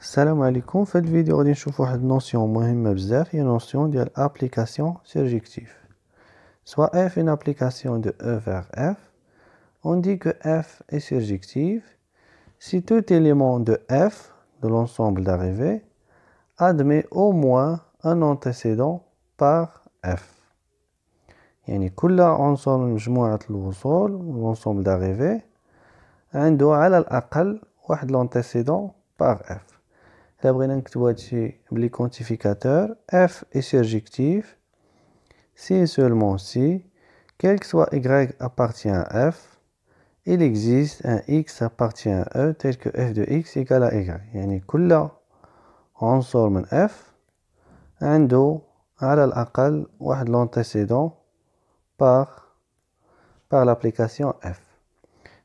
Salam alikoum. Cette vidéo a pour notion majeure une notion d'applications surjective Soit f une application de E vers F. On dit que f est surjective si tout élément de F, de l'ensemble d'arrivée, admet au moins un antécédent par f. Et nicoulah ensemble de mouvement de l'ensemble d'arrivée, a une au moins un antécédent par f. إلا بغينا نكتبو هادشي le quantificateur. est surjectif si et seulement si quel que soit y appartient à f il existe un x appartient à e tel que f de x égale à y يعني كل عنصر un f à على ou à l'antécédent par par l'application f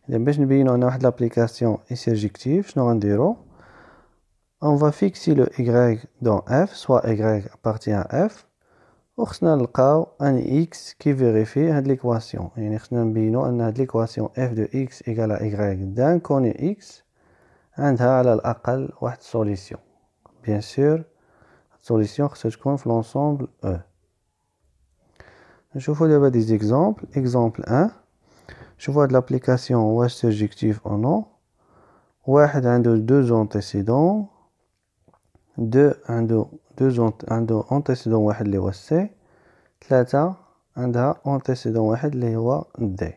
إذا باش نبينو l'application est surjective شنو غنديرو on va fixer le y dans f, soit y appartient à f. Ou on va un x qui vérifie l'équation. On a l'équation f de x égale à y d'un connu x. On a la solution. Bien sûr, la solution se trouve l'ensemble E. Je vous donne des exemples. Exemple 1. Je vois de l'application ou subjectif ou non. 1 a deux antécédents. دو عندو دو زونت عنده اونتيسيدون واحد اللي هو سي ثلاثة عندها اونتيسيدون واحد اللي هو دي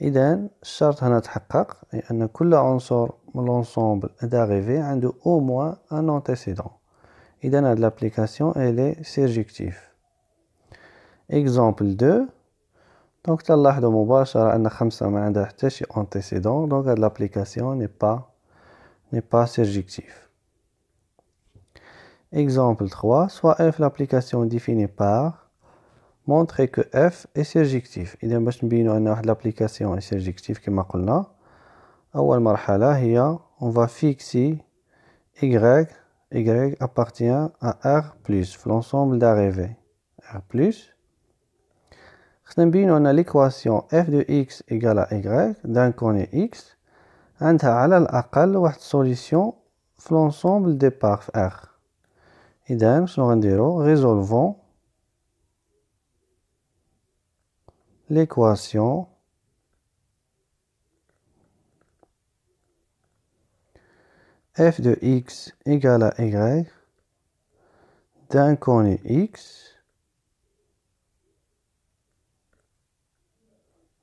اذا الشرط هنا تحقق ان كل عنصر من لونسومبل داغيفي عندو او موا ان اونتيسيدون اذا هاد لابليكاسيون الي سيرجيكتيف اكزامبل دو دونك تلاحظوا مباشرة أن خمسة ما عندها حتى شي أنتيسيدون دونك هاد لابليكاسيون ني با ني با سيرجيكتيف Exemple 3, soit f l'application définie par montrer que f est surjectif. Il باش نبينو أن واحد لابليكاسيون est surjectif كما قلنا أول مرحلة هي on va fixer y y appartient à r plus l'ensemble d'arrivée r plus خصنا on l'équation f de x égale à y d'un كوني x عندها على الأقل واحد solution pour l'ensemble des parts r Résolvons l'équation F de x à y d'un connu x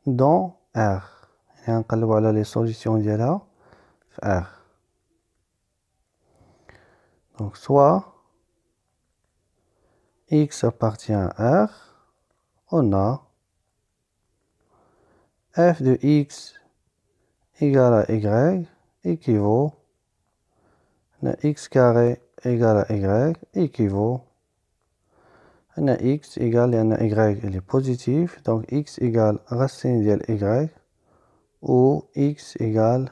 dans R. Et encore voilà les solutions de la R. Donc, soit x appartient à R, on a f de x égale à y équivaut à x carré égale à y équivaut à x égale à y il est positif donc x égale racine de y ou x égale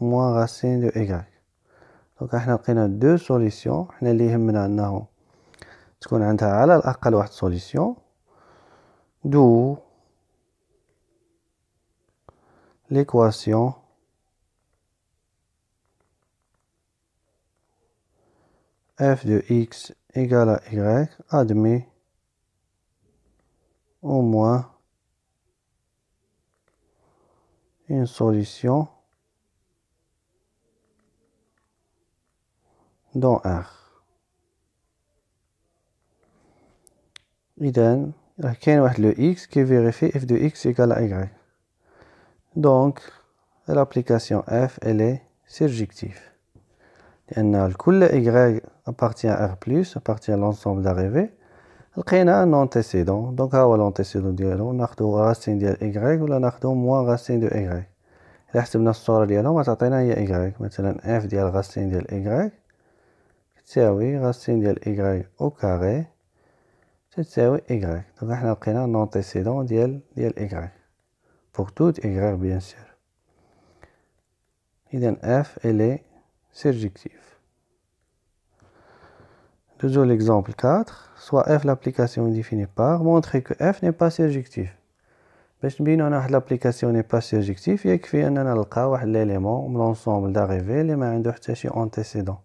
moins racine de y donc on a deux solutions on a qu'on a intérêt à de solution, d'où l'équation f de x égale à y admet au moins une solution dans r. y a le x qui vérifie f de x égale à y. Donc, l'application F elle est surjective لأن كل Y appartient à R+, appartient à l'ensemble d'arrivée لقينا ان انتيسيدون دونك ها هو on ديالو ناخدو راسين ديال Y ولا ناخدو موان racine دو Y حسبنا ديالهم هي Y مثلا F ديال راسين ديال Y تساوي راسين ديال Y au carré. C'est Y. Donc, nous avons un antécédent de Y. Pour tout Y, bien sûr. Donc, F, elle est surjective. Nous l'exemple 4. Soit F, l'application définie par, montre que F n'est pas surjective. Mais si l'application n'est pas surjective, il y a un élément, l'ensemble d'arrivée les mains de antécédent.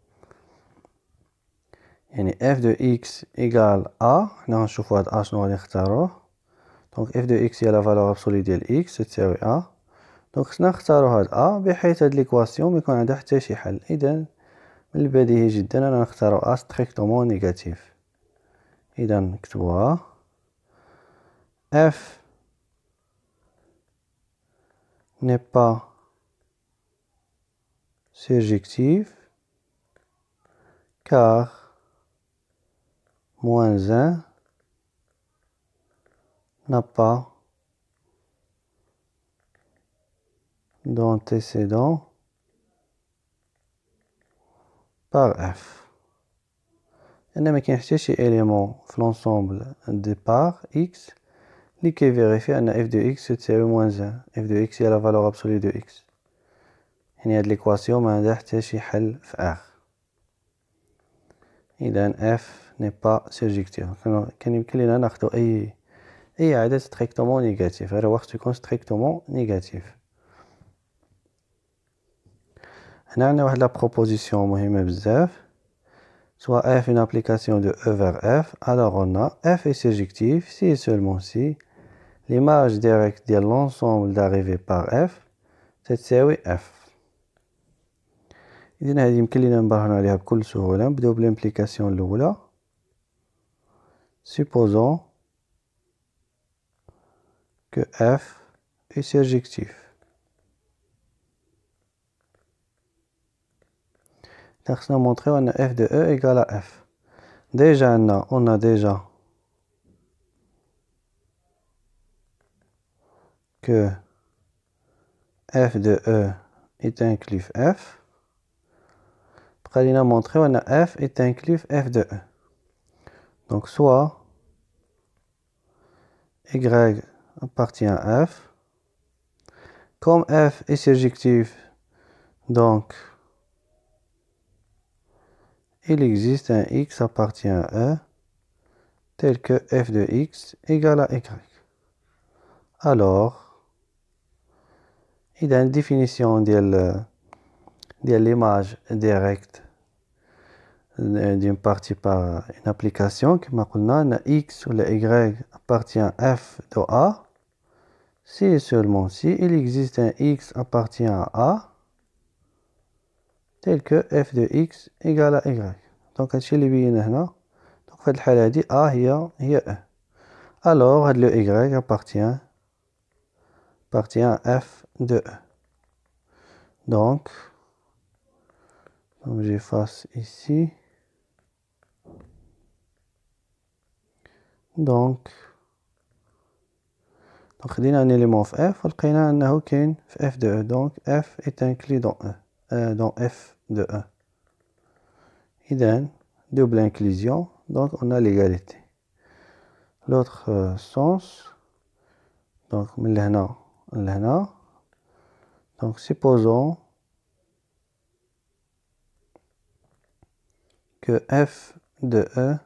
يعني اف دو اكس ايكال ا حنا غنشوفو هاد ا شنو غادي نختاروه دونك اف دو اكس هي لا فالور ابسولي ديال اكس تساوي ا دونك خصنا نختارو هاد ا بحيث هاد ليكواسيون ميكون عندها حتى شي حل اذا من البديهي جدا انا نختارو ا ستريكتومون نيجاتيف اذا نكتبوها اف ني با سيرجيكتيف كار moins 1 n'a pas d'antécédent par f. Et nous avons un élément l'élément dans l'ensemble de par x. Ce qui est vérifié, c'est f de x, c'est e moins 1. f de x, est la valeur absolue de x. Il y a de l'équation, mais on a un إذا F n'est pas subjectif كان يمكن لنا ناخدو أي أي strictement négatif هذا وقت يكون strictement négatif هنا عندنا واحد لا بروبوزيسيون مهمة بزاف soit f une application de E vers f, alors on a f est surjective si et seulement si l'image directe de l'ensemble d'arrivée par f, c'est f. Il avons dit que nous avons fait un peu de temps pour nous une double implication. Supposons que F est surjectif. Nous montrer qu'on a F de E égale à F. Déjà, on a déjà que F de E est un cliff F. خلينا montré, on a f est inclus f de e donc soit y appartient à f comme f est subjectif, donc il existe un x appartient à E tel que f de x égale à y. Alors, il y a une définition de e. Il y l'image directe d'une partie par une application qui m'a dit x ou le y appartient à f de a si et seulement si il existe un x appartient à a tel que f de x égale à y donc a hier a e. alors le y appartient appartient à f de e donc donc j'efface ici. Donc donc a un élément F y a aucun F de E donc F est inclus dans E euh, dans F de E Idem, double inclusion donc on a l'égalité l'autre euh, sens donc من là. donc supposons f de e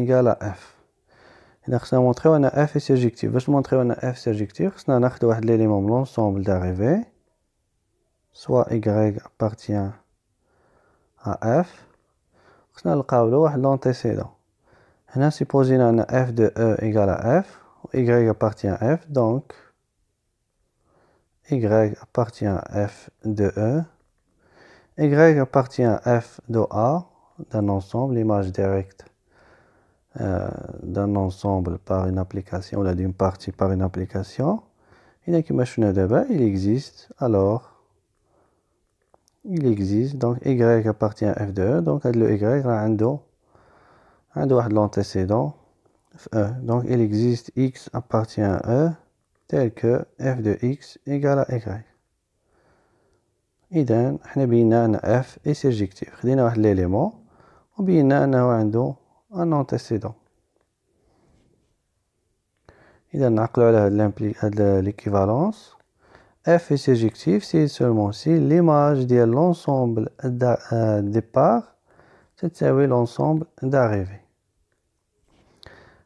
égale à f. et Donc, ça montre qu'on a f est surjectif. Je vais montrer qu'on a f surjectif. On a l'élément de l'ensemble d'arrivée. Soit y appartient à f. On a le cas est l'antécédent. On a supposé qu'on a f de e égale à f. y appartient à f. Donc, y appartient à f de e y appartient à F de A d'un ensemble, l'image directe euh, d'un ensemble par une application, ou d'une partie par une application. Il il existe alors. Il existe, donc Y appartient à F de E, donc le Y a un do, un do l'antécédent, E. Donc il existe X appartient à E, tel que F de X égale à Y. اذا حنا بينا ان اف اي سيرجيكتيف خدينا واحد ليليمون وبينا انه عنده ان انتيسيدون اذا نعقلو على هاد لامبلي هاد ليكيفالونس اف اي سيرجيكتيف سي سولمون سي ليماج ديال لونسومبل ديبار تساوي لونسومبل داريفي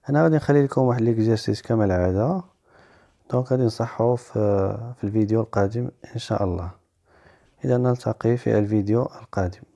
هنا غادي نخلي لكم واحد ليكزيرسيس كما العاده دونك غادي نصحو في, في الفيديو القادم ان شاء الله إذا نلتقي في الفيديو القادم